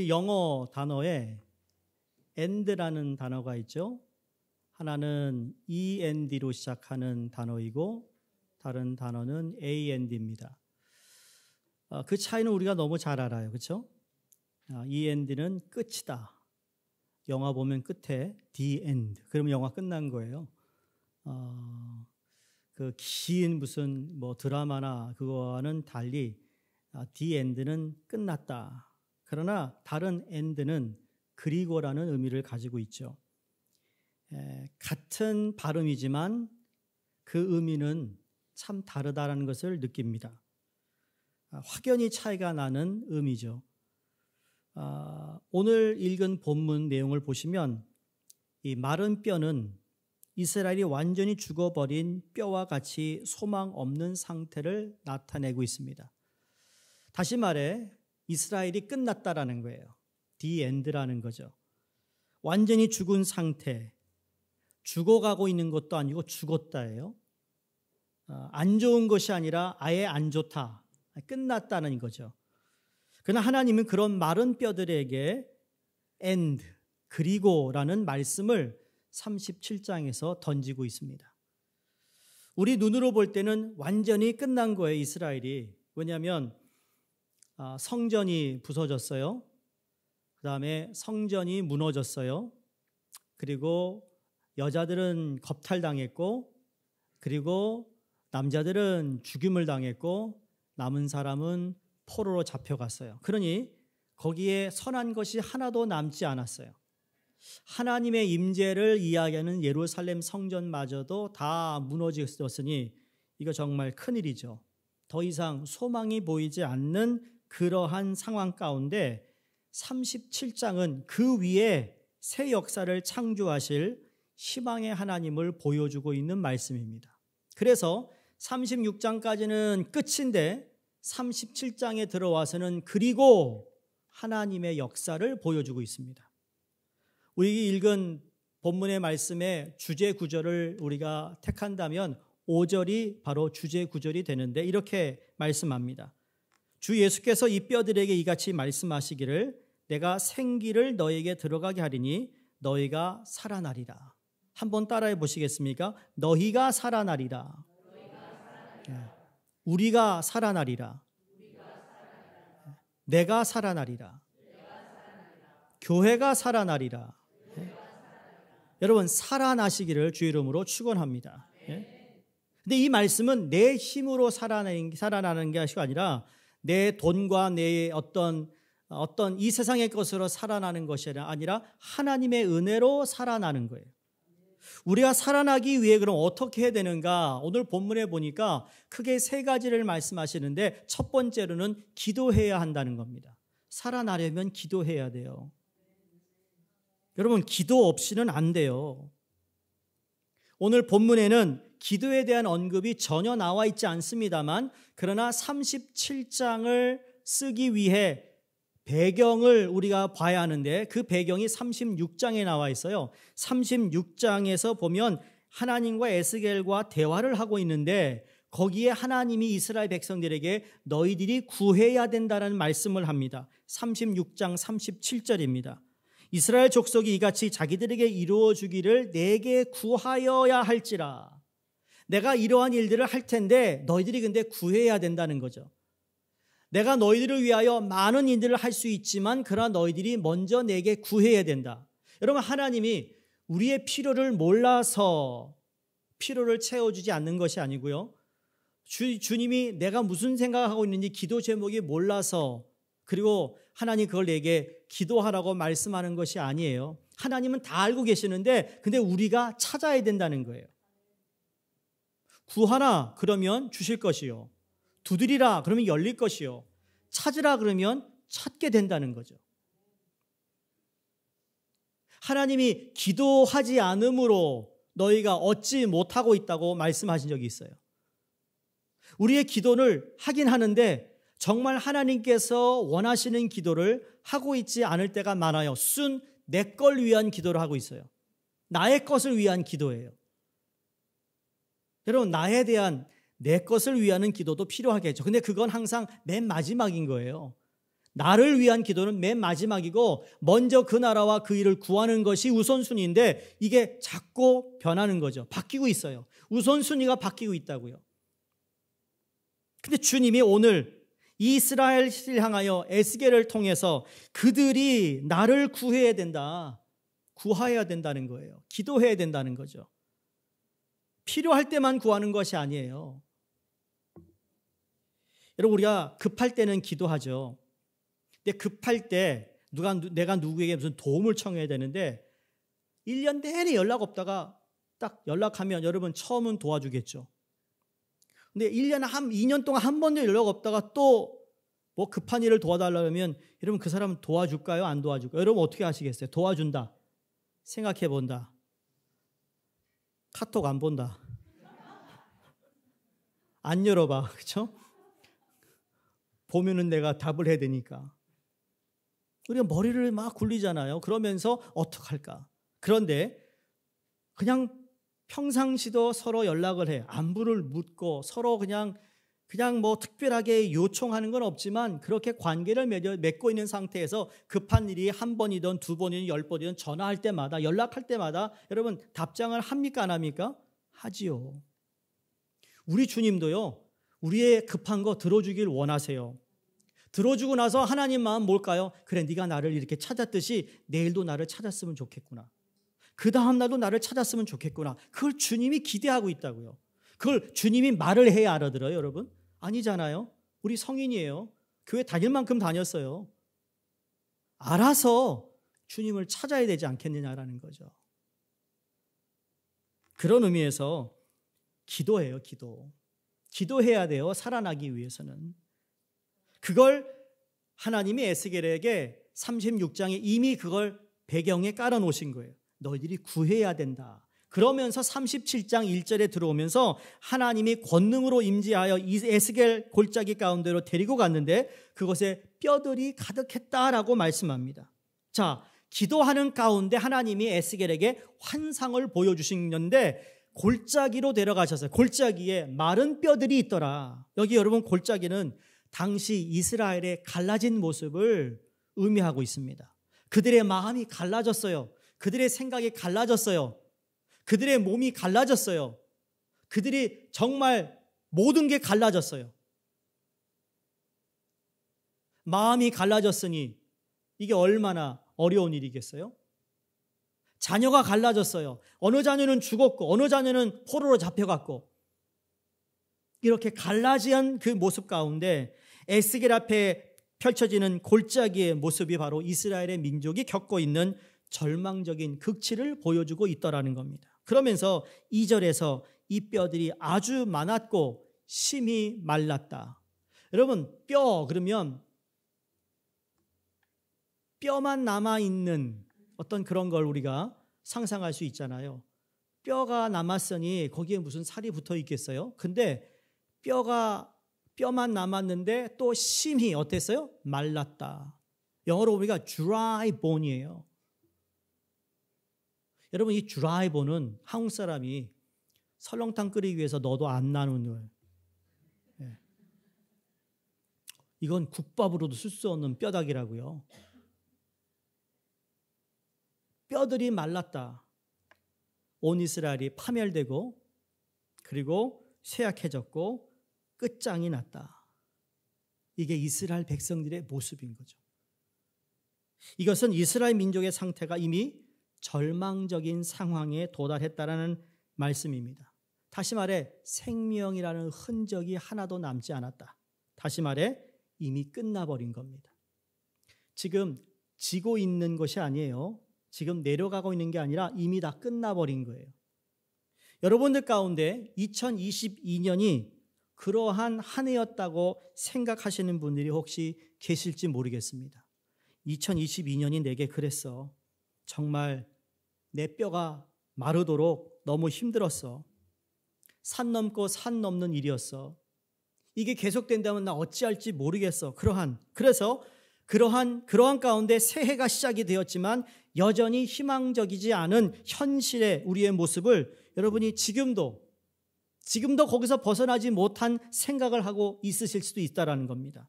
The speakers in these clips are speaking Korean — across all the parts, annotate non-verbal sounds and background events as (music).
우리 영어 단어에 end라는 단어가 있죠. 하나는 end로 시작하는 단어이고 다른 단어는 and입니다. 아, 그 차이는 우리가 너무 잘 알아요. 그렇죠? end는 끝이다. 영화 보면 끝에 the end. 그럼 영화 끝난 거예요. 어, 아, 그긴 무슨 뭐 드라마나 그거와는 달리 the end는 끝났다. 그러나 다른 엔드는 그리고라는 의미를 가지고 있죠. 에, 같은 발음이지만 그 의미는 참 다르다라는 것을 느낍니다. 아, 확연히 차이가 나는 의미죠. 아, 오늘 읽은 본문 내용을 보시면 이 마른 뼈는 이스라엘이 완전히 죽어버린 뼈와 같이 소망 없는 상태를 나타내고 있습니다. 다시 말해 이스라엘이 끝났다라는 거예요. 디엔드라는 거죠. 완전히 죽은 상태. 죽어가고 있는 것도 아니고 죽었다예요. 아, 안 좋은 것이 아니라 아예 안 좋다. 끝났다는 거죠. 그러나 하나님은 그런 마른 뼈들에게 end, 그리고라는 말씀을 37장에서 던지고 있습니다. 우리 눈으로 볼 때는 완전히 끝난 거예요, 이스라엘이. 왜냐하면 아, 성전이 부서졌어요. 그 다음에 성전이 무너졌어요. 그리고 여자들은 겁탈당했고, 그리고 남자들은 죽임을 당했고, 남은 사람은 포로로 잡혀갔어요. 그러니 거기에 선한 것이 하나도 남지 않았어요. 하나님의 임재를 이야기하는 예루살렘 성전마저도 다 무너졌으니 이거 정말 큰일이죠. 더 이상 소망이 보이지 않는 그러한 상황 가운데 37장은 그 위에 새 역사를 창조하실 희망의 하나님을 보여주고 있는 말씀입니다. 그래서 36장까지는 끝인데 37장에 들어와서는 그리고 하나님의 역사를 보여주고 있습니다. 우리 읽은 본문의 말씀의 주제 구절을 우리가 택한다면 5절이 바로 주제 구절이 되는데 이렇게 말씀합니다. 주 예수께서 이 뼈들에게 이같이 말씀하시기를 내가 생기를 너에게 들어가게 하리니 너희가 살아나리라. 한번 따라해 보시겠습니까? 너희가 살아나리라. 예. 우리가 살아나리라. 예. 내가 살아나리라. 교회가 살아나리라. 예? 여러분 살아나시기를 주 이름으로 축원합니다. 예? 근데 이 말씀은 내 힘으로 살아나는, 살아나는 게 아니라 내 돈과 내 어떤 어떤 이 세상의 것으로 살아나는 것이 아니라 하나님의 은혜로 살아나는 거예요. 우리가 살아나기 위해 그럼 어떻게 해야 되는가? 오늘 본문에 보니까 크게 세 가지를 말씀하시는데 첫 번째로는 기도해야 한다는 겁니다. 살아나려면 기도해야 돼요. 여러분, 기도 없이는 안 돼요. 오늘 본문에는 기도에 대한 언급이 전혀 나와 있지 않습니다만 그러나 37장을 쓰기 위해 배경을 우리가 봐야 하는데 그 배경이 36장에 나와 있어요. 36장에서 보면 하나님과 에스겔과 대화를 하고 있는데 거기에 하나님이 이스라엘 백성들에게 너희들이 구해야 된다는 말씀을 합니다. 36장 37절입니다. 이스라엘 족속이 이같이 자기들에게 이루어 주기를 내게 구하여야 할지라. 내가 이러한 일들을 할 텐데 너희들이 근데 구해야 된다는 거죠. 내가 너희들을 위하여 많은 일들을 할 수 있지만 그러나 너희들이 먼저 내게 구해야 된다. 여러분 하나님이 우리의 필요를 몰라서 필요를 채워주지 않는 것이 아니고요. 주, 주님이 내가 무슨 생각하고 있는지 기도 제목이 몰라서 그리고 하나님 그걸 내게 기도하라고 말씀하는 것이 아니에요. 하나님은 다 알고 계시는데 근데 우리가 찾아야 된다는 거예요. 구하라 그러면 주실 것이요. 두드리라 그러면 열릴 것이요. 찾으라 그러면 찾게 된다는 거죠. 하나님이 기도하지 않으므로 너희가 얻지 못하고 있다고 말씀하신 적이 있어요. 우리의 기도를 하긴 하는데 정말 하나님께서 원하시는 기도를 하고 있지 않을 때가 많아요. 순 내 걸 위한 기도를 하고 있어요. 나의 것을 위한 기도예요. 여러분 나에 대한 내 것을 위하는 기도도 필요하겠죠. 근데 그건 항상 맨 마지막인 거예요. 나를 위한 기도는 맨 마지막이고 먼저 그 나라와 그 일을 구하는 것이 우선순위인데 이게 자꾸 변하는 거죠. 바뀌고 있어요. 우선순위가 바뀌고 있다고요. 근데 주님이 오늘 이스라엘을 향하여 에스겔을 통해서 그들이 나를 구해야 된다. 구하여야 된다는 거예요. 기도해야 된다는 거죠. 필요할 때만 구하는 것이 아니에요. 여러분 우리가 급할 때는 기도하죠. 근데 급할 때 누가 내가 누구에게 무슨 도움을 청해야 되는데 1년 내내 연락 없다가 딱 연락하면 여러분 처음은 도와주겠죠. 근데 1년 한 2년 동안 한 번도 연락 없다가 또 뭐 급한 일을 도와달라면 여러분 그 사람은 도와줄까요? 안 도와줄까요? 여러분 어떻게 하시겠어요? 도와준다. 생각해 본다. 카톡 안 본다. 안 열어봐. (laughs) 그쵸? 보면은 내가 답을 해야 되니까. 우리가 머리를 막 굴리잖아요. 그러면서 어떡할까? 그런데 그냥 평상시도 서로 연락을 해. 안부를 묻고 서로 그냥 그냥 뭐 특별하게 요청하는 건 없지만 그렇게 관계를 맺고 있는 상태에서 급한 일이 한 번이든 두 번이든 열 번이든 전화할 때마다 연락할 때마다 여러분 답장을 합니까 안 합니까? 하지요. 우리 주님도요. 우리의 급한 거 들어주길 원하세요. 들어주고 나서 하나님 마음 뭘까요? 그래 네가 나를 이렇게 찾았듯이 내일도 나를 찾았으면 좋겠구나. 그 다음 날도 나를 찾았으면 좋겠구나. 그걸 주님이 기대하고 있다고요. 그걸 주님이 말을 해야 알아들어요, 여러분. 아니잖아요. 우리 성인이에요. 교회 다닐 만큼 다녔어요. 알아서 주님을 찾아야 되지 않겠느냐라는 거죠. 그런 의미에서 기도해요, 기도. 기도해야 돼요, 살아나기 위해서는. 그걸 하나님이 에스겔에게 36장에 이미 그걸 배경에 깔아 놓으신 거예요. 너희들이 구해야 된다. 그러면서 37장 1절에 들어오면서 하나님이 권능으로 임지하여 에스겔 골짜기 가운데로 데리고 갔는데 그것에 뼈들이 가득했다라고 말씀합니다. 자, 기도하는 가운데 하나님이 에스겔에게 환상을 보여주신는데 골짜기로 데려가셨어요. 골짜기에 마른 뼈들이 있더라. 여기 여러분 골짜기는 당시 이스라엘의 갈라진 모습을 의미하고 있습니다. 그들의 마음이 갈라졌어요. 그들의 생각이 갈라졌어요. 그들의 몸이 갈라졌어요. 그들이 정말 모든 게 갈라졌어요. 마음이 갈라졌으니 이게 얼마나 어려운 일이겠어요? 자녀가 갈라졌어요. 어느 자녀는 죽었고, 어느 자녀는 포로로 잡혀갔고, 이렇게 갈라지한그 모습 가운데 에스겔 앞에 펼쳐지는 골짜기의 모습이 바로 이스라엘의 민족이 겪고 있는 절망적인 극치를 보여주고 있더라는 겁니다. 그러면서 2절에서 이 뼈들이 아주 많았고 심히 말랐다. 여러분, 뼈 그러면 뼈만 남아 있는 어떤 그런 걸 우리가 상상할 수 있잖아요. 뼈가 남았으니 거기에 무슨 살이 붙어 있겠어요? 근데 뼈가 뼈만 남았는데 또 심히 어땠어요? 말랐다. 영어로 우리가 dry bone이에요. 여러분 이 드라이버는 한국 사람이 설렁탕 끓이기 위해서 너도 안 나누는 예. 이건 국밥으로도 쓸 수 없는 뼈다귀라고요. 뼈들이 말랐다. 온 이스라엘이 파멸되고 그리고 쇠약해졌고 끝장이 났다. 이게 이스라엘 백성들의 모습인 거죠. 이것은 이스라엘 민족의 상태가 이미 절망적인 상황에 도달했다라는 말씀입니다. 다시 말해 생명이라는 흔적이 하나도 남지 않았다. 다시 말해 이미 끝나버린 겁니다. 지금 지고 있는 것이 아니에요. 지금 내려가고 있는 게 아니라 이미 다 끝나버린 거예요. 여러분들 가운데 2022년이 그러한 한 해였다고 생각하시는 분들이 혹시 계실지 모르겠습니다. 2022년이 내게 그랬어. 정말 내 뼈가 마르도록 너무 힘들었어. 산 넘고 산 넘는 일이었어. 이게 계속된다면 나 어찌할지 모르겠어. 그러한 그래서 그러한 그러한 가운데 새해가 시작이 되었지만 여전히 희망적이지 않은 현실의 우리의 모습을 여러분이 지금도 지금도 거기서 벗어나지 못한 생각을 하고 있으실 수도 있다라는 겁니다.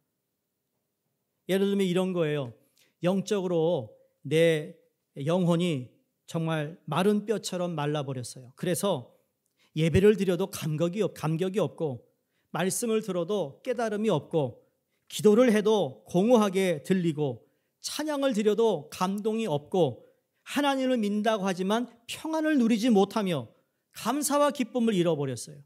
예를 들면 이런 거예요. 영적으로 내 영혼이 정말 마른 뼈처럼 말라버렸어요. 그래서 예배를 드려도 감격이, 없, 감격이 없고 말씀을 들어도 깨달음이 없고 기도를 해도 공허하게 들리고 찬양을 드려도 감동이 없고 하나님을 믿다고 하지만 평안을 누리지 못하며 감사와 기쁨을 잃어버렸어요.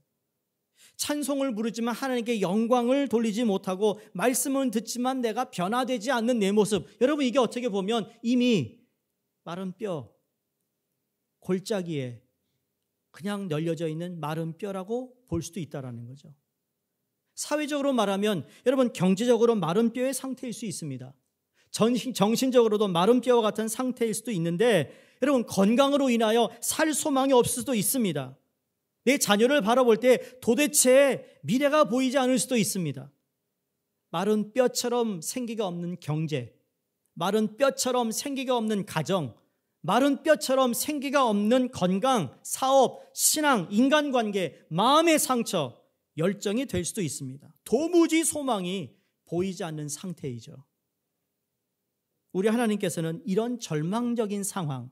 찬송을 부르지만 하나님께 영광을 돌리지 못하고 말씀은 듣지만 내가 변화되지 않는 내 모습. 여러분 이게 어떻게 보면 이미 마른 뼈, 골짜기에 그냥 널려져 있는 마른 뼈라고 볼 수도 있다라는 거죠. 사회적으로 말하면 여러분 경제적으로 마른 뼈의 상태일 수 있습니다. 전신, 정신적으로도 마른 뼈와 같은 상태일 수도 있는데 여러분 건강으로 인하여 살 소망이 없을 수도 있습니다. 내 자녀를 바라볼 때 도대체 미래가 보이지 않을 수도 있습니다. 마른 뼈처럼 생기가 없는 경제, 마른 뼈처럼 생기가 없는 가정, 마른 뼈처럼 생기가 없는 건강, 사업, 신앙, 인간관계, 마음의 상처, 열정이 될 수도 있습니다. 도무지 소망이 보이지 않는 상태이죠. 우리 하나님께서는 이런 절망적인 상황,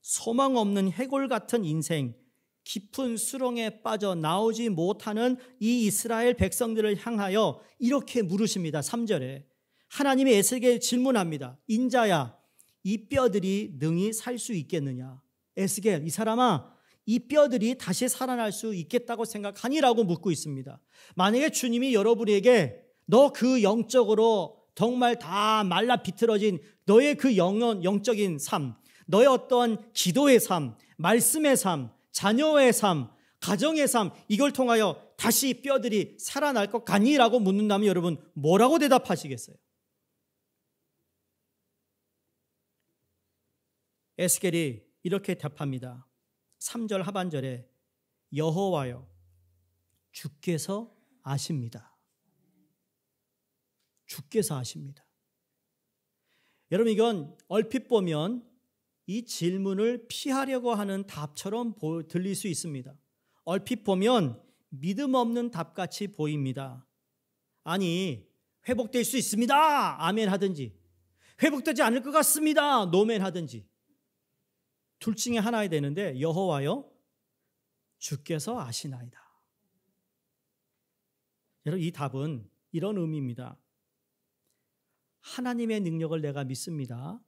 소망 없는 해골 같은 인생, 깊은 수렁에 빠져 나오지 못하는 이 이스라엘 백성들을 향하여 이렇게 물으십니다. 3절에. 하나님이 에스겔 질문합니다. 인자야, 이 뼈들이 능히 살 수 있겠느냐? 에스겔, 이 사람아, 이 뼈들이 다시 살아날 수 있겠다고 생각하니라고 묻고 있습니다. 만약에 주님이 여러분에게 너 그 영적으로 정말 다 말라 비틀어진 너의 그 영원 영적인 삶, 너의 어떤 기도의 삶, 말씀의 삶, 자녀의 삶, 가정의 삶 이걸 통하여 다시 뼈들이 살아날 것 같니라고 묻는다면 여러분 뭐라고 대답하시겠어요? 에스겔이 이렇게 답합니다. 3절 하반절에 여호와여 주께서 아십니다. 주께서 아십니다. 여러분 이건 얼핏 보면 이 질문을 피하려고 하는 답처럼 들릴 수 있습니다. 얼핏 보면 믿음 없는 답같이 보입니다. 아니, 회복될 수 있습니다. 아멘 하든지, 회복되지 않을 것 같습니다. 노멘 하든지, 둘 중에 하나야 되는데 여호와여 주께서 아시나이다. 여러분 이 답은 이런 의미입니다. 하나님의 능력을 내가 믿습니다.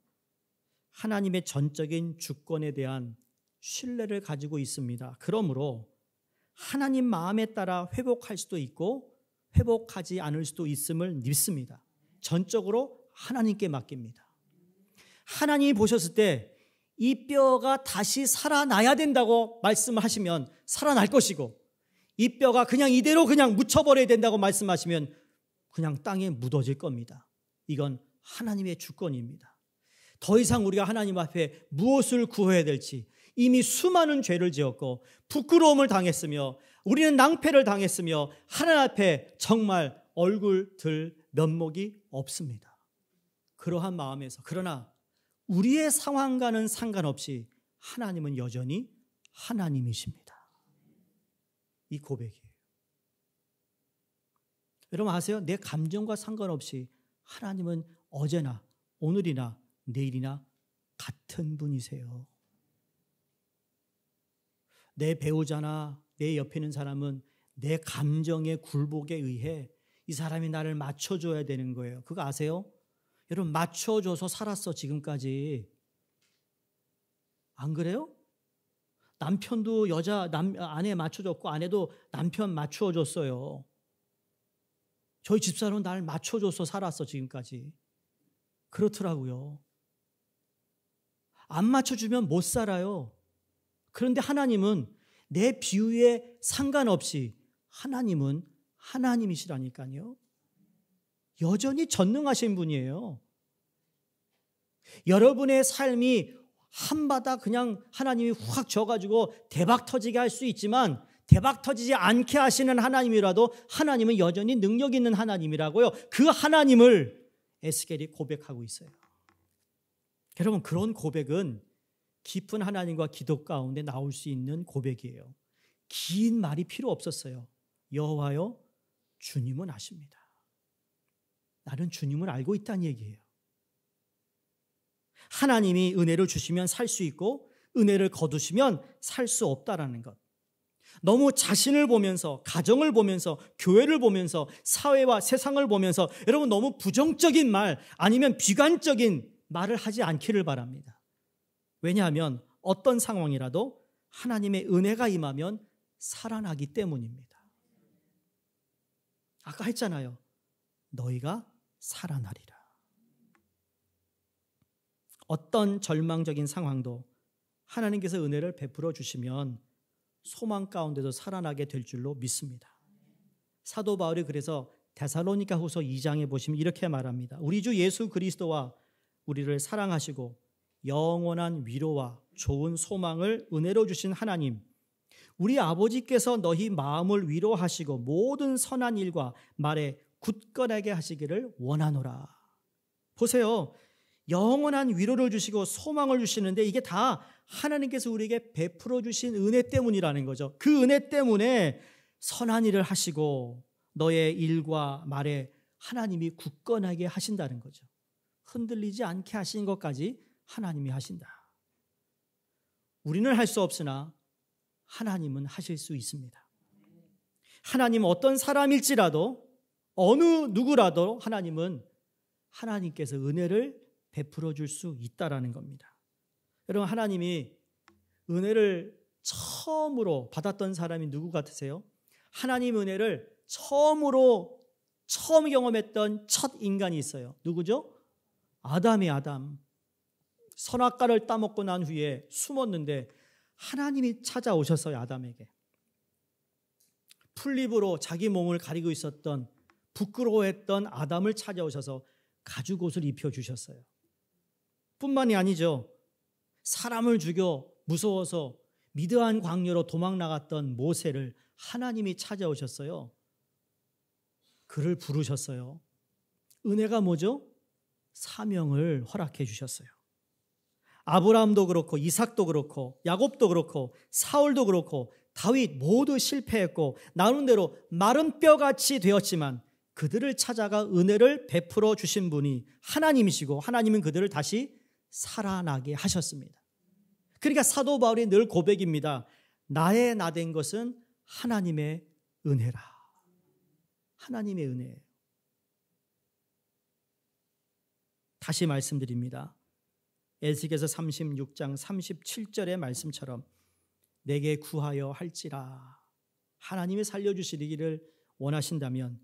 하나님의 전적인 주권에 대한 신뢰를 가지고 있습니다. 그러므로 하나님 마음에 따라 회복할 수도 있고 회복하지 않을 수도 있음을 믿습니다. 전적으로 하나님께 맡깁니다. 하나님이 보셨을 때이 뼈가 다시 살아나야 된다고 말씀하시면 살아날 것이고 이 뼈가 그냥 이대로 그냥 묻혀버려야 된다고 말씀하시면 그냥 땅에 묻어질 겁니다. 이건 하나님의 주권입니다. 더 이상 우리가 하나님 앞에 무엇을 구해야 될지 이미 수많은 죄를 지었고 부끄러움을 당했으며 우리는 낭패를 당했으며 하나님 앞에 정말 얼굴 들 면목이 없습니다. 그러한 마음에서 그러나 우리의 상황과는 상관없이 하나님은 여전히 하나님이십니다. 이 고백이에요. 여러분 아세요? 내 감정과 상관없이 하나님은 어제나 오늘이나 내일이나 같은 분이세요. 내 배우자나 내 옆에 있는 사람은 내 감정의 굴복에 의해 이 사람이 나를 맞춰줘야 되는 거예요. 그거 아세요? 여러분 맞춰줘서 살았어 지금까지 안 그래요? 남편도 여자 남 아내 맞춰줬고 아내도 남편 맞춰줬어요. 저희 집사람은 날 맞춰줘서 살았어 지금까지 그렇더라고요. 안 맞춰주면 못 살아요. 그런데 하나님은 내 비유에 상관없이 하나님은 하나님이시라니까요. 여전히 전능하신 분이에요. 여러분의 삶이 한바다 그냥 하나님이 확 져가지고 대박 터지게 할 수 있지만 대박 터지지 않게 하시는 하나님이라도 하나님은 여전히 능력 있는 하나님이라고요. 그 하나님을 에스겔이 고백하고 있어요. 여러분 그런 고백은 깊은 하나님과 기도 가운데 나올 수 있는 고백이에요. 긴 말이 필요 없었어요. 여호와여 주님은 아십니다. 나는 주님을 알고 있다는 얘기예요. 하나님이 은혜를 주시면 살 수 있고 은혜를 거두시면 살 수 없다라는 것. 너무 자신을 보면서 가정을 보면서 교회를 보면서 사회와 세상을 보면서 여러분 너무 부정적인 말 아니면 비관적인 말을 하지 않기를 바랍니다. 왜냐하면 어떤 상황이라도 하나님의 은혜가 임하면 살아나기 때문입니다. 아까 했잖아요. 너희가 살아나리라. 어떤 절망적인 상황도 하나님께서 은혜를 베풀어 주시면 소망 가운데도 살아나게 될 줄로 믿습니다. 사도 바울이 그래서 데살로니가 후서 2장에 보시면 이렇게 말합니다. 우리 주 예수 그리스도와 우리를 사랑하시고 영원한 위로와 좋은 소망을 은혜로 주신 하나님, 우리 아버지께서 너희 마음을 위로하시고 모든 선한 일과 말에 굳건하게 하시기를 원하노라. 보세요. 영원한 위로를 주시고 소망을 주시는데 이게 다 하나님께서 우리에게 베풀어 주신 은혜 때문이라는 거죠. 그 은혜 때문에 선한 일을 하시고 너의 일과 말에 하나님이 굳건하게 하신다는 거죠. 흔들리지 않게 하신 것까지 하나님이 하신다. 우리는 할 수 없으나 하나님은 하실 수 있습니다. 하나님 어떤 사람일지라도 어느 누구라도 하나님은 하나님께서 은혜를 베풀어 줄 수 있다라는 겁니다. 여러분 하나님이 은혜를 처음으로 받았던 사람이 누구 같으세요? 하나님 은혜를 처음으로 처음 경험했던 첫 인간이 있어요. 누구죠? 아담이 아담. 선악과를 따먹고 난 후에 숨었는데 하나님이 찾아오셨어요, 아담에게. 풀잎으로 자기 몸을 가리고 있었던 부끄러워했던 아담을 찾아오셔서 가죽 옷을 입혀 주셨어요. 뿐만이 아니죠. 사람을 죽여 무서워서 미드한 광녀로 도망 나갔던 모세를 하나님이 찾아오셨어요. 그를 부르셨어요. 은혜가 뭐죠? 사명을 허락해 주셨어요. 아브라함도 그렇고 이삭도 그렇고 야곱도 그렇고 사울도 그렇고 다윗 모두 실패했고 나눈 대로 마른 뼈같이 되었지만 그들을 찾아가 은혜를 베풀어 주신 분이 하나님이시고 하나님은 그들을 다시 살아나게 하셨습니다. 그러니까 사도 바울이 늘 고백입니다. 나의 나 된 것은 하나님의 은혜라. 하나님의 은혜 다시 말씀드립니다. 에스겔서 36장 37절의 말씀처럼 내게 구하여 할지라 하나님이 살려 주시기를 원하신다면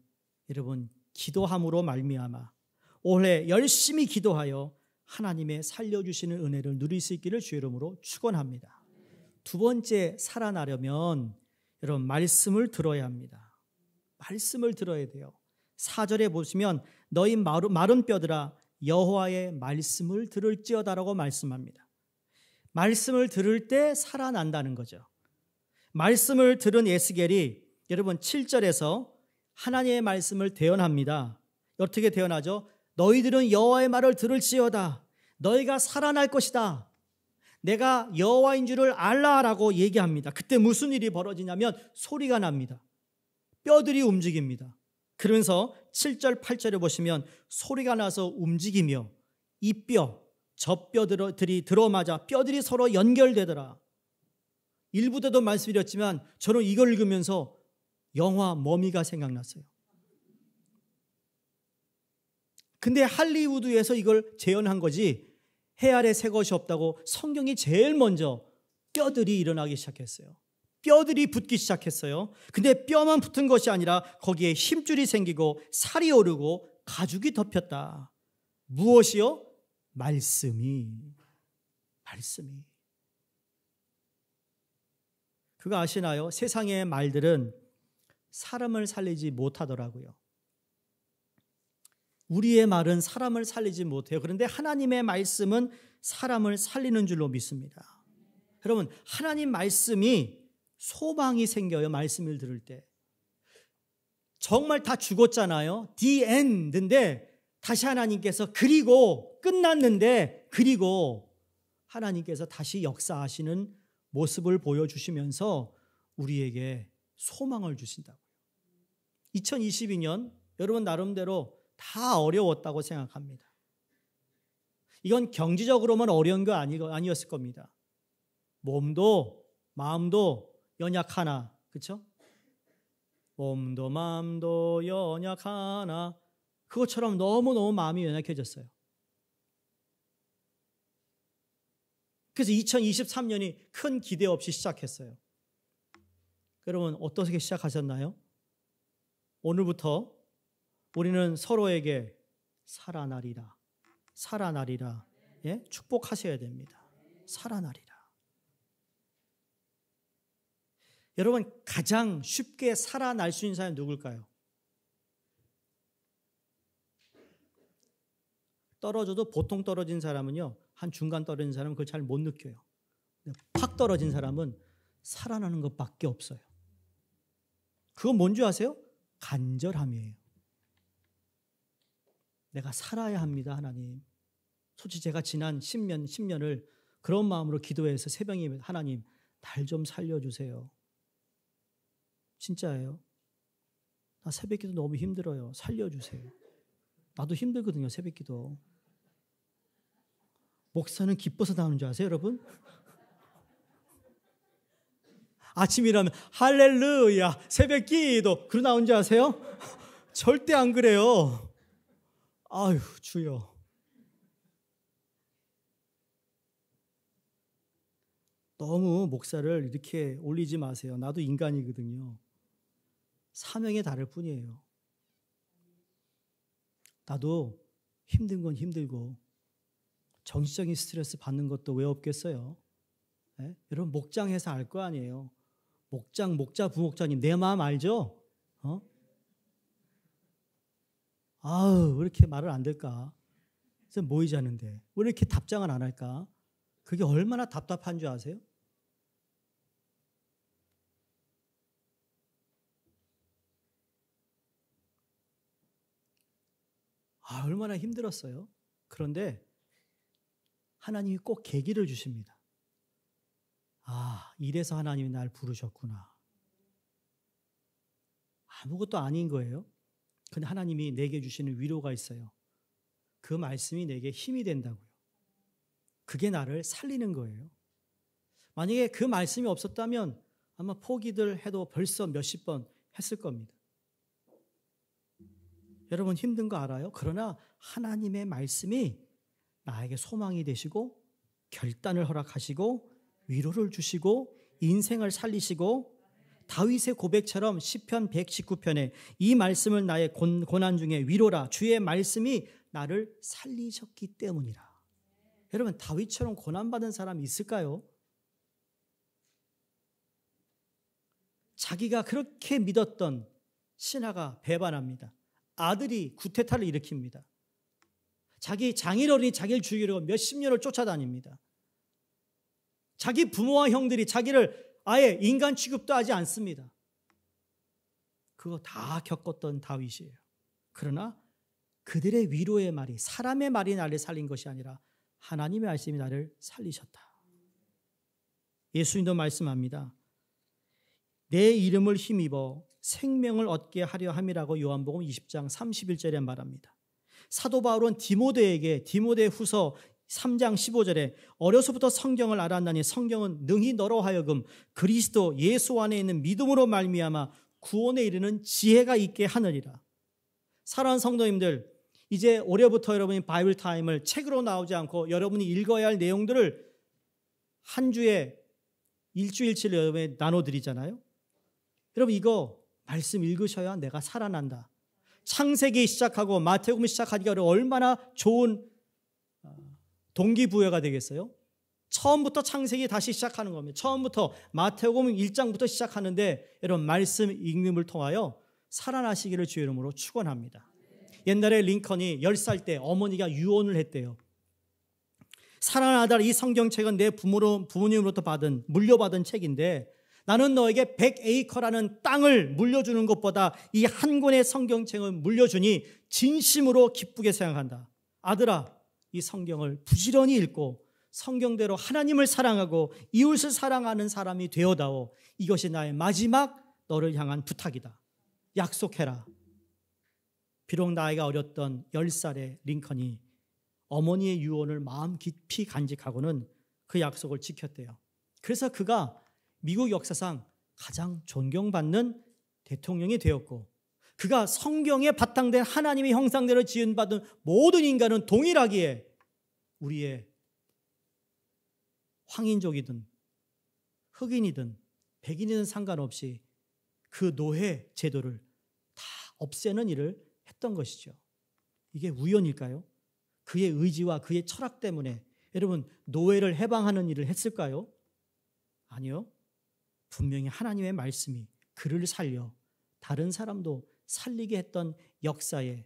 여러분 기도함으로 말미암아 올해 열심히 기도하여 하나님의 살려주시는 은혜를 누릴 수 있기를 주의 이름으로 축원합니다. 두 번째 살아나려면 여러분 말씀을 들어야 합니다. 말씀을 들어야 돼요. 4절에 보시면 너희 마른 뼈들아 여호와의 말씀을 들을지어다라고 말씀합니다. 말씀을 들을 때 살아난다는 거죠. 말씀을 들은 에스겔이 여러분 7절에서 하나님의 말씀을 대언합니다. 어떻게 대언하죠? 너희들은 여호와의 말을 들을지어다. 너희가 살아날 것이다. 내가 여호와인 줄을 알라라고 얘기합니다. 그때 무슨 일이 벌어지냐면 소리가 납니다. 뼈들이 움직입니다. 그러면서 7절 8절에 보시면 소리가 나서 움직이며 이 뼈, 저 뼈들이 들어맞아 뼈들이 서로 연결되더라. 일부 때도 말씀드렸지만 저는 이걸 읽으면서 영화 머미가 생각났어요. 근데 할리우드에서 이걸 재현한 거지 해 아래 새 것이 없다고 성경이 제일 먼저 뼈들이 일어나기 시작했어요. 뼈들이 붙기 시작했어요. 근데 뼈만 붙은 것이 아니라 거기에 힘줄이 생기고 살이 오르고 가죽이 덮였다. 무엇이요? 말씀이. 말씀이. 그거 아시나요? 세상의 말들은 사람을 살리지 못하더라고요. 우리의 말은 사람을 살리지 못해요. 그런데 하나님의 말씀은 사람을 살리는 줄로 믿습니다. 여러분, 하나님 말씀이 소망이 생겨요. 말씀을 들을 때. 정말 다 죽었잖아요. The end인데 다시 하나님께서 그리고 끝났는데 그리고 하나님께서 다시 역사하시는 모습을 보여주시면서 우리에게 소망을 주신다고요. 2022년 여러분 나름대로 다 어려웠다고 생각합니다. 이건 경제적으로만 어려운 거 아니, 었을 겁니다. 몸도 마음도 연약하나, 그쵸? 몸도 마음도 연약하나. 그것처럼 너무너무 마음이 연약해졌어요. 그래서 2023년이 큰 기대 없이 시작했어요. 여러분 어떻게 시작하셨나요? 오늘부터 우리는 서로에게 살아나리라. 살아나리라. 예? 축복하셔야 됩니다. 살아나리라. 여러분 가장 쉽게 살아날 수 있는 사람이 누굴까요? 떨어져도 보통 떨어진 사람은요. 한 중간 떨어진 사람은 그걸 잘 못 느껴요. 팍 떨어진 사람은 살아나는 것밖에 없어요. 그건 뭔지 아세요? 간절함이에요. 내가 살아야 합니다, 하나님. 솔직히 제가 지난 10년, 10년을 그런 마음으로 기도해서 새벽에 하나님, 날 좀 살려주세요. 진짜예요. 나 새벽 기도 너무 힘들어요. 살려주세요. 나도 힘들거든요, 새벽 기도. 목사는 기뻐서 나오는 줄 아세요, 여러분? 아침 이라면 할렐루야, 새벽 기도. 그러나 언제 아세요? (laughs) 절대 안 그래요. 아유, 주여. 너무 목사를 이렇게 올리지 마세요. 나도 인간이거든요. 사명에 다를 뿐이에요. 나도 힘든 건 힘들고 정신적인 스트레스 받는 것도 왜 없겠어요? 네? 여러분 목장에서 알 거 아니에요. 목장, 목자, 부목장님내 마음 알죠? 어? 아우 왜 이렇게 말을 안 될까? 그래서 모이자는데 왜 이렇게 답장을 안 할까? 그게 얼마나 답답한 줄 아세요? 아, 얼마나 힘들었어요. 그런데 하나님이 꼭 계기를 주십니다. 아, 이래서 하나님이 날 부르셨구나. 아무것도 아닌 거예요. 근데 하나님이 내게 주시는 위로가 있어요. 그 말씀이 내게 힘이 된다고요. 그게 나를 살리는 거예요. 만약에 그 말씀이 없었다면 아마 포기들 해도 벌써 몇십 번 했을 겁니다. 여러분 힘든 거 알아요? 그러나 하나님의 말씀이 나에게 소망이 되시고 결단을 허락하시고 위로를 주시고 인생을 살리시고 다윗의 고백처럼 시편 119편에 이 말씀을 나의 고난 중에 위로라 주의 말씀이 나를 살리셨기 때문이라. 여러분 다윗처럼 고난받은 사람이 있을까요? 자기가 그렇게 믿었던 신하가 배반합니다. 아들이 구태타를 일으킵니다. 자기 장인어른이 자기를 죽이려고 몇 십 년을 쫓아다닙니다. 자기 부모와 형들이 자기를 아예 인간 취급도 하지 않습니다. 그거 다 겪었던 다윗이에요. 그러나 그들의 위로의 말이 사람의 말이 나를 살린 것이 아니라 하나님의 말씀이 나를 살리셨다. 예수님도 말씀합니다. 내 이름을 힘입어 생명을 얻게 하려 함이라고 요한복음 20장 31절에 말합니다. 사도 바울은 디모데에게 디모데 후서 3장 15절에 어려서부터 성경을 알았나니 성경은 능히 너로 하여금 그리스도 예수 안에 있는 믿음으로 말미암아 구원에 이르는 지혜가 있게 하느니라. 사랑하는 성도님들, 이제 올해부터 여러분이 바이블 타임을 책으로 나오지 않고 여러분이 읽어야 할 내용들을 한 주에 일주일치를 여러분에 나눠드리잖아요. 여러분 이거 말씀 읽으셔야 내가 살아난다. 창세기 시작하고 마태복음 시작하기가 얼마나 좋은 동기부여가 되겠어요? 처음부터 창세기 다시 시작하는 겁니다. 처음부터 마태복음 1장부터 시작하는데 이런 말씀 읽음을 통하여 살아나시기를 주의 이름으로 축원합니다. 옛날에 링컨이 10살 때 어머니가 유언을 했대요. 살아나다 이 성경책은 내 부모로, 부모님으로부터 받은 물려받은 책인데 나는 너에게 100에이커라는 땅을 물려주는 것보다 이 한 권의 성경책을 물려주니 진심으로 기쁘게 생각한다. 아들아 이 성경을 부지런히 읽고 성경대로 하나님을 사랑하고 이웃을 사랑하는 사람이 되어다오. 이것이 나의 마지막 너를 향한 부탁이다. 약속해라. 비록 나이가 어렸던 10살의 링컨이 어머니의 유언을 마음 깊이 간직하고는 그 약속을 지켰대요. 그래서 그가 미국 역사상 가장 존경받는 대통령이 되었고 그가 성경에 바탕된 하나님의 형상대로 지은받은 모든 인간은 동일하기에 우리의 황인족이든 흑인이든 백인이든 상관없이 그 노예 제도를 다 없애는 일을 했던 것이죠. 이게 우연일까요? 그의 의지와 그의 철학 때문에 여러분 노예를 해방하는 일을 했을까요? 아니요. 분명히 하나님의 말씀이 그를 살려 다른 사람도 살리게 했던 역사의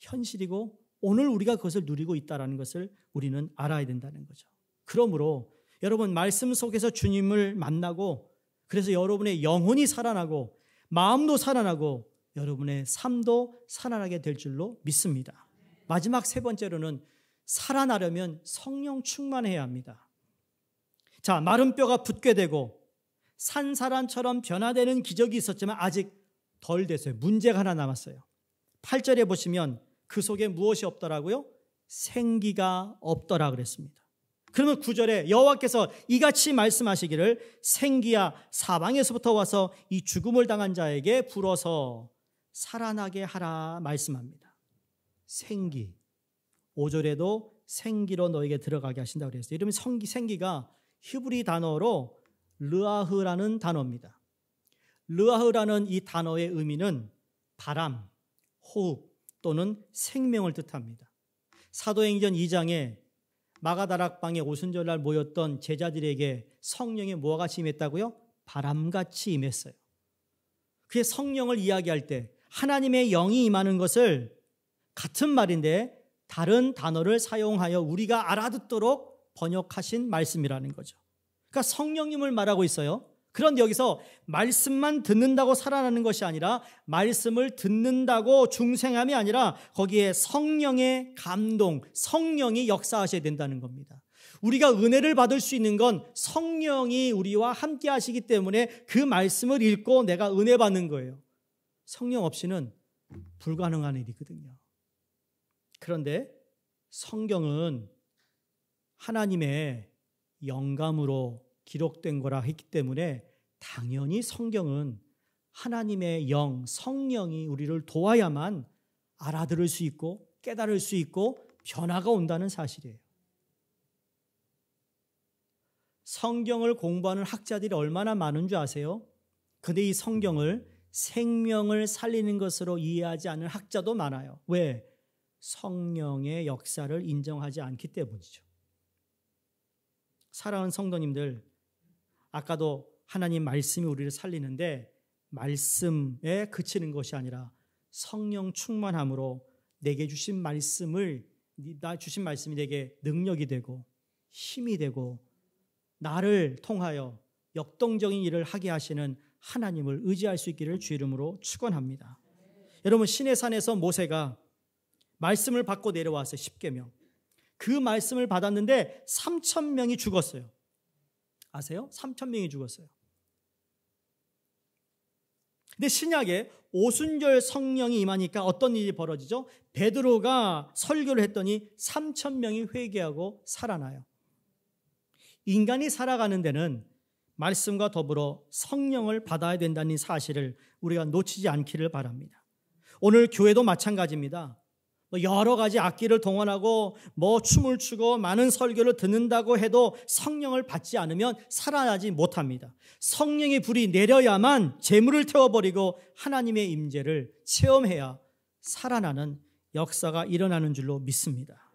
현실이고 오늘 우리가 그것을 누리고 있다라는 것을 우리는 알아야 된다는 거죠. 그러므로 여러분 말씀 속에서 주님을 만나고 그래서 여러분의 영혼이 살아나고 마음도 살아나고 여러분의 삶도 살아나게 될 줄로 믿습니다. 마지막 세 번째로는 살아나려면 성령 충만해야 합니다. 자, 마른 뼈가 붙게 되고 산사람처럼 변화되는 기적이 있었지만 아직 덜 됐어요. 문제가 하나 남았어요. 8절에 보시면 그 속에 무엇이 없더라고요? 생기가 없더라 그랬습니다. 그러면 9절에 여호와께서 이같이 말씀하시기를 생기야 사방에서부터 와서 이 죽음을 당한 자에게 불어서 살아나게 하라 말씀합니다. 생기. 5절에도 생기로 너에게 들어가게 하신다고 그랬어요. 이름이 생기가 히브리 단어로 르아흐라는 단어입니다. 르아흐라는 이 단어의 의미는 바람, 호흡 또는 생명을 뜻합니다. 사도행전 2장에 마가다락방에 오순절날 모였던 제자들에게 성령의 뭐가 같 임했다고요? 바람같이 임했어요. 그의 성령을 이야기할 때 하나님의 영이 임하는 것을 같은 말인데 다른 단어를 사용하여 우리가 알아듣도록 번역하신 말씀이라는 거죠. 그러니까 성령님을 말하고 있어요. 그런데 여기서 말씀만 듣는다고 살아나는 것이 아니라 말씀을 듣는다고 중생함이 아니라 거기에 성령의 감동, 성령이 역사하셔야 된다는 겁니다. 우리가 은혜를 받을 수 있는 건 성령이 우리와 함께 하시기 때문에 그 말씀을 읽고 내가 은혜 받는 거예요. 성령 없이는 불가능한 일이거든요. 그런데 성경은 하나님의 영감으로 기록된 거라 했기 때문에 당연히 성경은 하나님의 영, 성령이 우리를 도와야만 알아들을 수 있고 깨달을 수 있고 변화가 온다는 사실이에요. 성경을 공부하는 학자들이 얼마나 많은 줄 아세요? 근데 이 성경을 생명을 살리는 것으로 이해하지 않는 학자도 많아요. 왜? 성령의 역사를 인정하지 않기 때문이죠. 사랑하는 성도님들, 아까도 하나님 말씀이 우리를 살리는데 말씀에 그치는 것이 아니라 성령 충만함으로 내게 주신 말씀을 나 주신 말씀이 내게 능력이 되고 힘이 되고 나를 통하여 역동적인 일을 하게 하시는 하나님을 의지할 수 있기를 주 이름으로 축원합니다. 여러분 신의 산에서 모세가 말씀을 받고 내려와서요 십계명. 그 말씀을 받았는데 3천 명이 죽었어요. 아세요? 3천 명이 죽었어요. 근데 신약에 오순절 성령이 임하니까 어떤 일이 벌어지죠? 베드로가 설교를 했더니 3천 명이 회개하고 살아나요. 인간이 살아가는 데는 말씀과 더불어 성령을 받아야 된다는 사실을 우리가 놓치지 않기를 바랍니다. 오늘 교회도 마찬가지입니다. 뭐 여러 가지 악기를 동원하고 뭐 춤을 추고 많은 설교를 듣는다고 해도 성령을 받지 않으면 살아나지 못합니다. 성령의 불이 내려야만 재물을 태워버리고 하나님의 임재를 체험해야 살아나는 역사가 일어나는 줄로 믿습니다.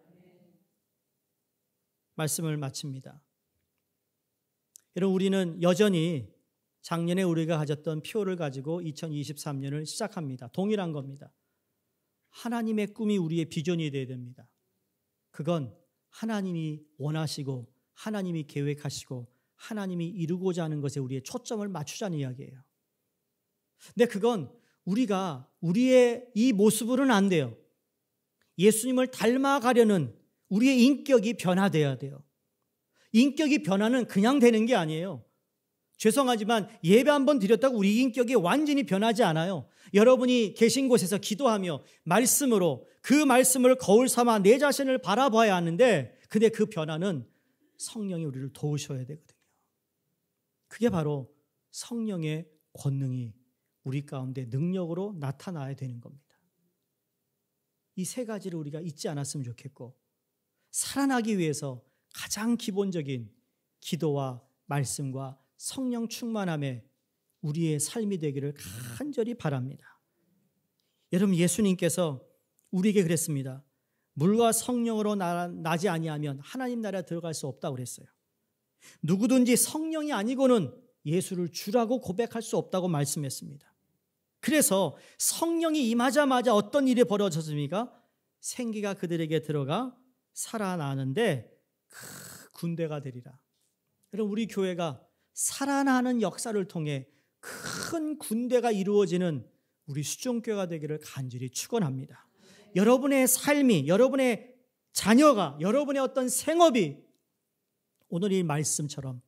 말씀을 마칩니다. 여러분 우리는 여전히 작년에 우리가 가졌던 표를 가지고 2023년을 시작합니다. 동일한 겁니다. 하나님의 꿈이 우리의 비전이 되어야 됩니다. 그건 하나님이 원하시고 하나님이 계획하시고 하나님이 이루고자 하는 것에 우리의 초점을 맞추자는 이야기예요. 근데 그건 우리가 우리의 이 모습으로는 안 돼요. 예수님을 닮아가려는 우리의 인격이 변화돼야 돼요. 인격이 변화는 그냥 되는 게 아니에요. 죄송하지만 예배 한 번 드렸다고 우리 인격이 완전히 변하지 않아요. 여러분이 계신 곳에서 기도하며 말씀으로 그 말씀을 거울 삼아 내 자신을 바라봐야 하는데 근데 그 변화는 성령이 우리를 도우셔야 되거든요. 그게 바로 성령의 권능이 우리 가운데 능력으로 나타나야 되는 겁니다. 이 세 가지를 우리가 잊지 않았으면 좋겠고 살아나기 위해서 가장 기본적인 기도와 말씀과 성령 충만함에 우리의 삶이 되기를 간절히 바랍니다. 여러분 예수님께서 우리에게 그랬습니다. 물과 성령으로 나지 아니하면 하나님 나라에 들어갈 수 없다고 그랬어요. 누구든지 성령이 아니고는 예수를 주라고 고백할 수 없다고 말씀했습니다. 그래서 성령이 임하자마자 어떤 일이 벌어졌습니까? 생기가 그들에게 들어가 살아나는데 그 군대가 되리라. 여러 우리 교회가 살아나는 역사를 통해 큰 군대가 이루어지는 우리 수종교가 되기를 간절히 축원합니다. 여러분의 삶이 여러분의 자녀가 여러분의 어떤 생업이 오늘 이 말씀처럼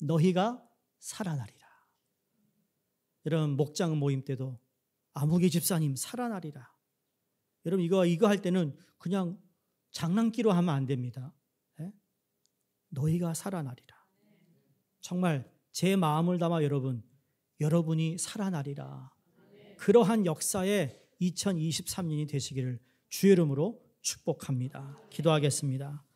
너희가 살아나리라. 여러분 목장 모임 때도 아무개 집사님 살아나리라. 여러분 이거 이거 할 때는 그냥 장난기로 하면 안 됩니다. 예? 너희가 살아나리라. 정말 제 마음을 담아 여러분, 여러분이 살아나리라. 그러한 역사의 2023년이 되시기를 주의 이름으로 축복합니다. 기도하겠습니다.